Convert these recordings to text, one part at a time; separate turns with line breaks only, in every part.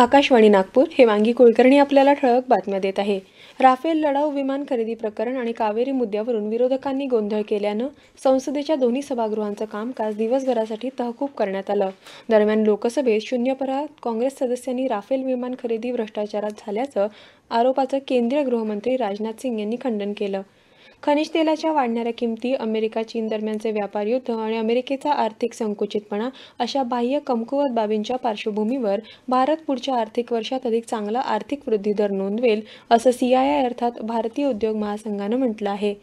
आकाशवाणी नागपूर हे वांगी कुलकर्णी आपल्याला ठळक बातम्या देत आहे राफेल लढाऊ विमान खरेदी प्रकरण आणि कावेरी मुद्द्यावरून विरोधकांनी गोंधळ केल्यानं संसदेच्या दोन्ही सभागृहांचं कामकाज दिवसभरासाठी तहकूब करण्यात आलं दरम्यान लोकसभेत शून्यपरात काँग्रेस सदस्यांनी राफेल विमान खरेदी भ्रष्टाचारात झाल्याचं आरोपाचं केंद्रीय गृहमंत्री राजनाथ सिंग यांनी खंडन केलं खनिज तेलाच्या वाढणाऱ्या किमती अमेरिका चीन दरम्यानचे व्यापार युद्ध आणि अमेरिकेचा आर्थिक संकुचितपणा अशा बाह्य कमकुवत बाबींच्या पार्श्वभूमीवर भारत पुढच्या आर्थिक वर्षात अधिक चांगला आर्थिक वृद्धी दर नोंदवेल असं सीआयआय अर्थात भारतीय उद्योग महासंघानं म्हटलं आहे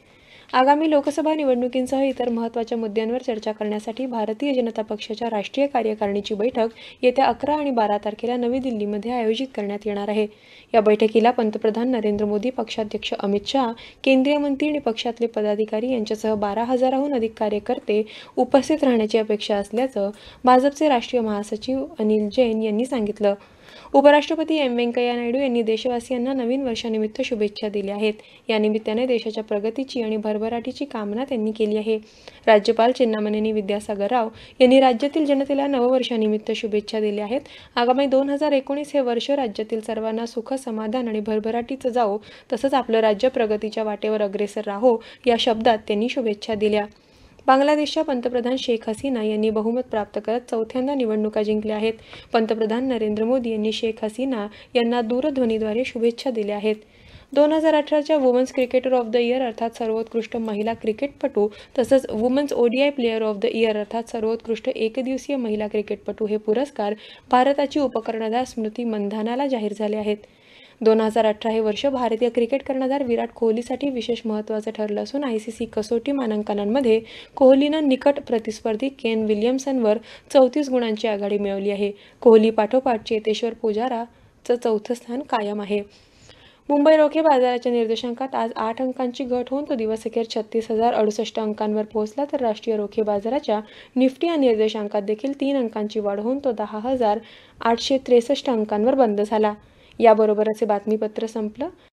आगामी लोकसभा निवडणुकींसह इतर महत्त्वाच्या मुद्द्यांवर चर्चा करण्यासाठी भारतीय जनता पक्षाच्या राष्ट्रीय कार्यकारिणीची बैठक येत्या अकरा आणि बारा तारखेला नवी दिल्लीमध्ये आयोजित करण्यात येणार आहे या बैठकीला पंतप्रधान नरेंद्र मोदी पक्षाध्यक्ष अमित शहा केंद्रीय मंत्री आणि पक्षातले पदाधिकारी यांच्यासह बारा हजाराहून अधिक कार्यकर्ते उपस्थित राहण्याची अपेक्षा असल्याचं भाजपचे राष्ट्रीय महासचिव अनिल जैन यांनी सांगितलं उपराष्ट्रपती एम व्यंकय्या नायडू यांनी देशवासियांना नवीन वर्षानिमित्त शुभेच्छा दिल्या आहेत या निमित्ताने देशाच्या प्रगतीची आणि भरभराटीची कामना त्यांनी केली आहे राज्यपाल चेन्नामनेनी विद्यासागर राव यांनी राज्यातील जनतेला नववर्षानिमित्त शुभेच्छा दिल्या आहेत आगामी दोन हजार एकोणीस हे वर्ष राज्यातील सर्वांना सुख समाधान आणि भरभराटीचं जावो तसंच आपलं राज्य प्रगतीच्या वाटेवर अग्रेसर राहो या शब्दात त्यांनी शुभेच्छा दिल्या बांगलादेशच्या पंतप्रधान शेख हसीना यांनी बहुमत प्राप्त करत चौथ्यांदा निवडणुका जिंकल्या आहेत पंतप्रधान नरेंद्र मोदी यांनी शेख हसीना यांना दूरध्वनीद्वारे शुभेच्छा दिल्या आहेत दोन हजार अठराच्या women's cricketer of the year अर्थात सर्वोत्कृष्ट महिला क्रिकेटपटू तसंच women's ODI player of the year अर्थात सर्वोत्कृष्ट एकदिवसीय महिला क्रिकेटपटू हे पुरस्कार भारताची उपकर्णधार स्मृती मंधानाला जाहीर झाले आहेत दोन हजार अठरा हे वर्ष भारतीय क्रिकेट कर्णधार विराट कोहलीसाठी विशेष महत्त्वाचं ठरलं असून आय सी सी कसोटी मानांकनांमध्ये कोहलीनं निकट प्रतिस्पर्धी केन विलियम्सनवर चौतीस गुणांची आघाडी मिळवली आहे कोहली पाठोपाठ चेतेश्वर पुजाराचं चौथं स्थान कायम आहे मुंबई रोखे बाजाराच्या निर्देशांकात आज आठ अंकांची घट होऊन तो दिवस अखेर छत्तीस हजार अडुसष्ट अंकांवर पोहोचला तर राष्ट्रीय रोखे बाजाराच्या निफ्टी या निर्देशांकात देखील तीन अंकांची वाढ होऊन तो दहा हजार आठशे त्रेसष्ट अंकांवर बंद झाला याबरोबर असे बातमीपत्र संपलं